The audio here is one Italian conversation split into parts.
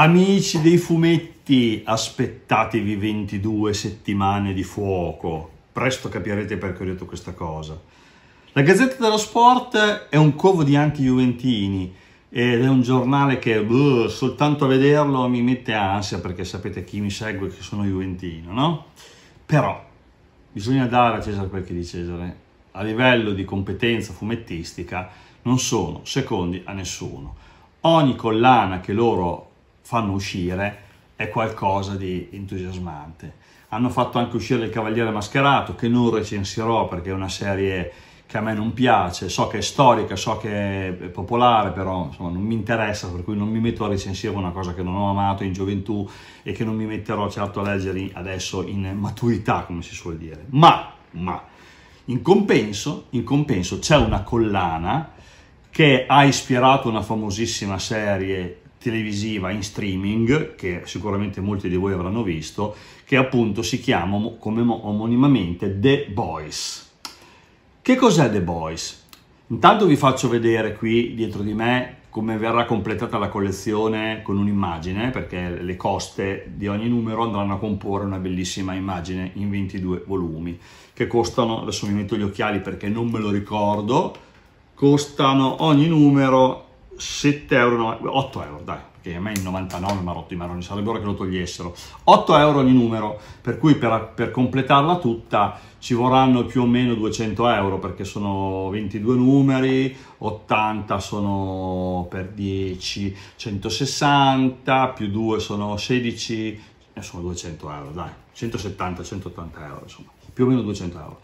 Amici dei fumetti, aspettatevi 22 settimane di fuoco. Presto capirete perché ho detto questa cosa. La Gazzetta dello Sport è un covo di anti-juventini ed è un giornale che bluh, soltanto a vederlo mi mette ansia perché sapete chi mi segue che sono juventino, no? Però bisogna dare a Cesare quel che di Cesare. A livello di competenza fumettistica non sono secondi a nessuno. Ogni collana che loro fanno uscire è qualcosa di entusiasmante. Hanno fatto anche uscire Il Cavaliere Mascherato, che non recensirò perché è una serie che a me non piace, so che è storica, so che è popolare, però insomma, non mi interessa, per cui non mi metto a recensire una cosa che non ho amato in gioventù e che non mi metterò certo a leggere adesso in maturità, come si suol dire. Ma, ma, in compenso, in compenso c'è una collana che ha ispirato una famosissima serie televisiva in streaming, che sicuramente molti di voi avranno visto, che appunto si chiama come omonimamente The Boys. Che cos'è The Boys? Intanto vi faccio vedere qui dietro di me come verrà completata la collezione con un'immagine, perché le coste di ogni numero andranno a comporre una bellissima immagine in 22 volumi, che costano, adesso mi metto gli occhiali perché non me lo ricordo, costano ogni numero 7 euro, 8 euro, dai, perché a me in 99 mi ha rotto i maroni, sarebbe ora che lo togliessero. 8 euro ogni numero, per cui per, per, completarla tutta ci vorranno più o meno 200 euro, perché sono 22 numeri, 80 sono per 10, 160, più 2 sono 16, eh, sono 200 euro, dai, 170, 180 euro, insomma, più o meno 200 euro.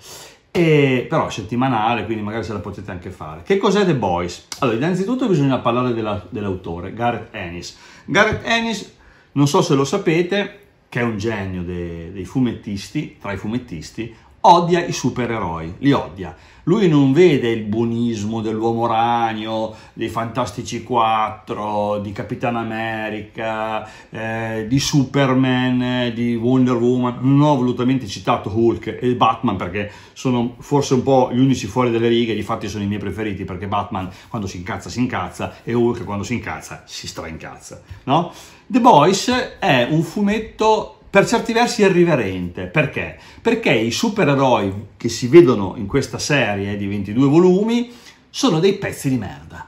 E, però è settimanale, quindi magari se la potete anche fare. Che cos'è The Boys? Allora, innanzitutto bisogna parlare della, dell'autore, Gareth Ennis. Gareth Ennis, non so se lo sapete, che è un genio de, dei fumettisti, tra i fumettisti, odia i supereroi, li odia. Lui non vede il buonismo dell'uomo ragno, dei Fantastici 4, di Capitan America, eh, di Superman, di Wonder Woman. Non ho volutamente citato Hulk e Batman perché sono forse un po' gli unici fuori dalle righe, Difatti, sono i miei preferiti perché Batman quando si incazza si incazza e Hulk quando si incazza si straincazza, no? The Boys è un fumetto per certi versi irriverente. Perché? Perché i supereroi che si vedono in questa serie di 22 volumi sono dei pezzi di merda.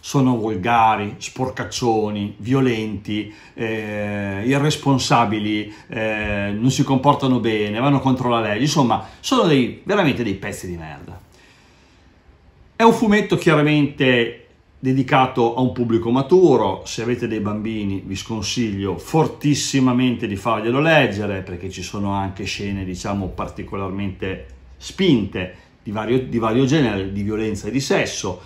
Sono volgari, sporcaccioni, violenti, eh, irresponsabili, eh, non si comportano bene, vanno contro la legge, insomma, sono dei, veramente dei pezzi di merda. È un fumetto chiaramente dedicato a un pubblico maturo, se avete dei bambini vi sconsiglio fortissimamente di farglielo leggere perché ci sono anche scene diciamo particolarmente spinte di vario, di vario genere, di violenza e di sesso,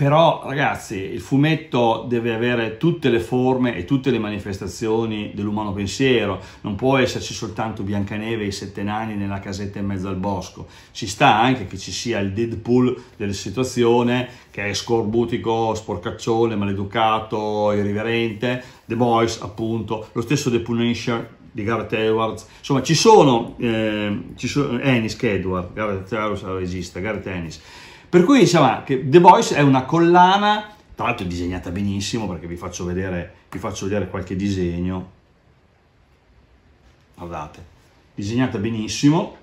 però ragazzi, il fumetto deve avere tutte le forme e tutte le manifestazioni dell'umano pensiero, non può esserci soltanto Biancaneve e i sette nani nella casetta in mezzo al bosco. Ci sta anche che ci sia il Deadpool della situazione, che è scorbutico, sporcaccione, maleducato, irriverente, The Boys appunto, lo stesso The Punisher di Garrett Edwards, insomma ci sono, eh, ci sono Ennis Edwards, Garrett Edwards era regista, Garrett Ennis, per cui diciamo che The Voice è una collana, tra l'altro è disegnata benissimo perché vi faccio vedere, vi faccio vedere qualche disegno. Guardate, disegnata benissimo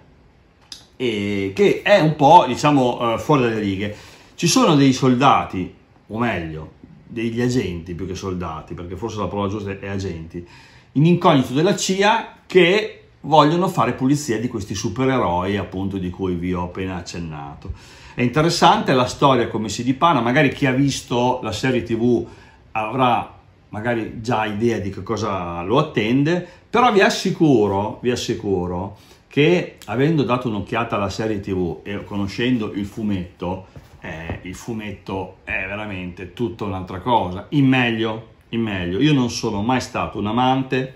e che è un po' diciamo eh, fuori dalle righe. Ci sono dei soldati, o meglio, degli agenti più che soldati, perché forse la parola giusta è agenti, in incognito della CIA che vogliono fare pulizia di questi supereroi appunto di cui vi ho appena accennato. È interessante la storia come si dipana, magari chi ha visto la serie tv avrà magari già idea di che cosa lo attende, però vi assicuro, vi assicuro che avendo dato un'occhiata alla serie tv e conoscendo il fumetto, eh, il fumetto è veramente tutta un'altra cosa, in meglio, in meglio. Io non sono mai stato un amante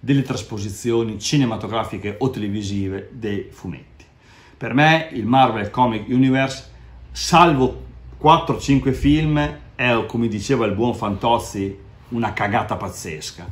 delle trasposizioni cinematografiche o televisive dei fumetti. Per me il Marvel Comic Universe, salvo 4-5 film, è, come diceva il buon Fantozzi, una cagata pazzesca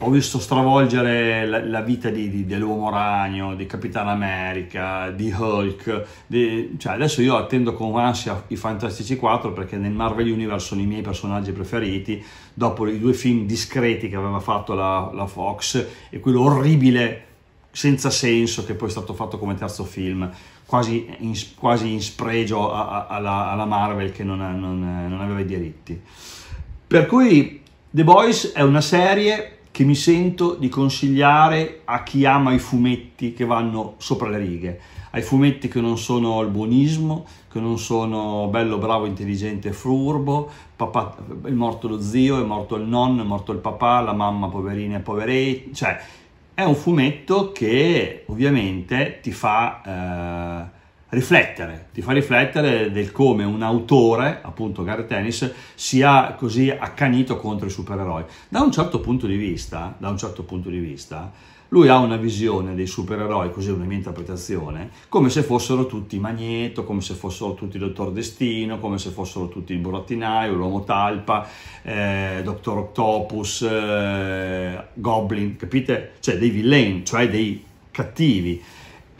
ho visto stravolgere la, la vita di, di, dell'uomo ragno, di Capitan America, di Hulk, di, cioè adesso io attendo con ansia i Fantastici 4 perché nel Marvel Universe sono i miei personaggi preferiti, dopo i due film discreti che aveva fatto la, la Fox e quello orribile, senza senso, che poi è stato fatto come terzo film, quasi in, quasi in spregio a, a, alla, alla, Marvel che non, non, non aveva i diritti. Per cui The Boys è una serie che mi sento di consigliare a chi ama i fumetti che vanno sopra le righe, ai fumetti che non sono il buonismo, che non sono bello, bravo, intelligente, furbo, papà, è morto lo zio, è morto il nonno, è morto il papà, la mamma poverina e poveretti, cioè è un fumetto che ovviamente ti fa... Eh, riflettere, ti fa riflettere del come un autore, appunto Gareth Ennis, sia così accanito contro i supereroi. Da un certo punto di vista, da un certo punto di vista, lui ha una visione dei supereroi, così è una mia interpretazione, come se fossero tutti Magneto, come se fossero tutti Dottor Destino, come se fossero tutti il burattinaio, l'uomo talpa, eh, Dottor Octopus, eh, Goblin, capite? Cioè dei villain, cioè dei cattivi.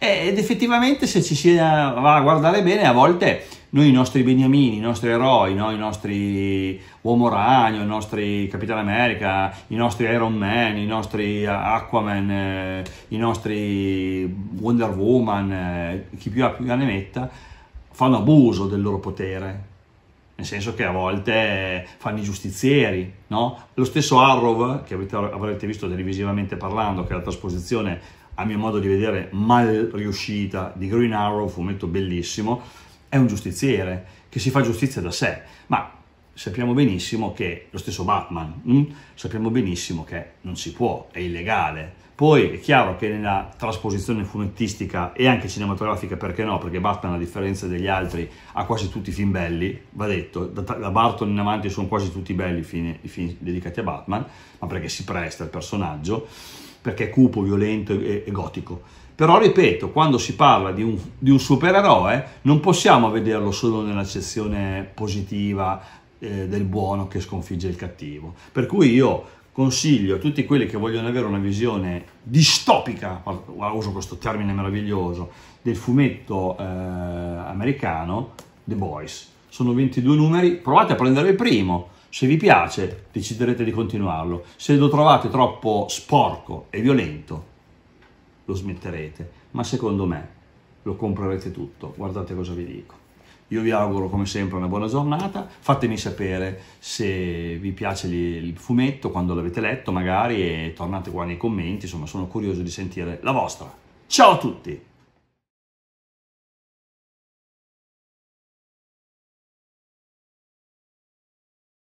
Eh, ed effettivamente se ci si va a guardare bene, a volte noi i nostri beniamini, i nostri eroi, no? i nostri Uomo Ragno, i nostri Capitan America, i nostri Iron Man, i nostri Aquaman, eh, i nostri Wonder Woman, eh, chi più ha più ne metta, fanno abuso del loro potere. Nel senso che a volte eh, fanno i giustizieri, no? Lo stesso Arrow, che avete, avrete visto televisivamente parlando, che è la trasposizione a mio modo di vedere mal riuscita di Green Arrow, fumetto bellissimo, è un giustiziere che si fa giustizia da sé, ma sappiamo benissimo che lo stesso Batman, mh? Mm? sappiamo benissimo che non si può, è illegale. Poi è chiaro che nella trasposizione fumettistica e anche cinematografica, perché no? Perché Batman, a differenza degli altri, ha quasi tutti i film belli, va detto, da, da Barton in avanti sono quasi tutti belli i film, i film dedicati a Batman, ma perché si presta il personaggio perché è cupo, violento e, e gotico. Però ripeto, quando si parla di un, di un, supereroe non possiamo vederlo solo nell'accezione positiva eh, del buono che sconfigge il cattivo. Per cui io consiglio a tutti quelli che vogliono avere una visione distopica, uso questo termine meraviglioso, del fumetto eh, americano The Boys. Sono 22 numeri, provate a prendere il primo se vi piace, deciderete di continuarlo. Se lo trovate troppo sporco e violento, lo smetterete. Ma secondo me lo comprerete tutto. Guardate cosa vi dico. Io vi auguro come sempre una buona giornata, fatemi sapere se vi piace il fumetto, quando l'avete letto magari e tornate qua nei commenti, insomma sono curioso di sentire la vostra. Ciao a tutti!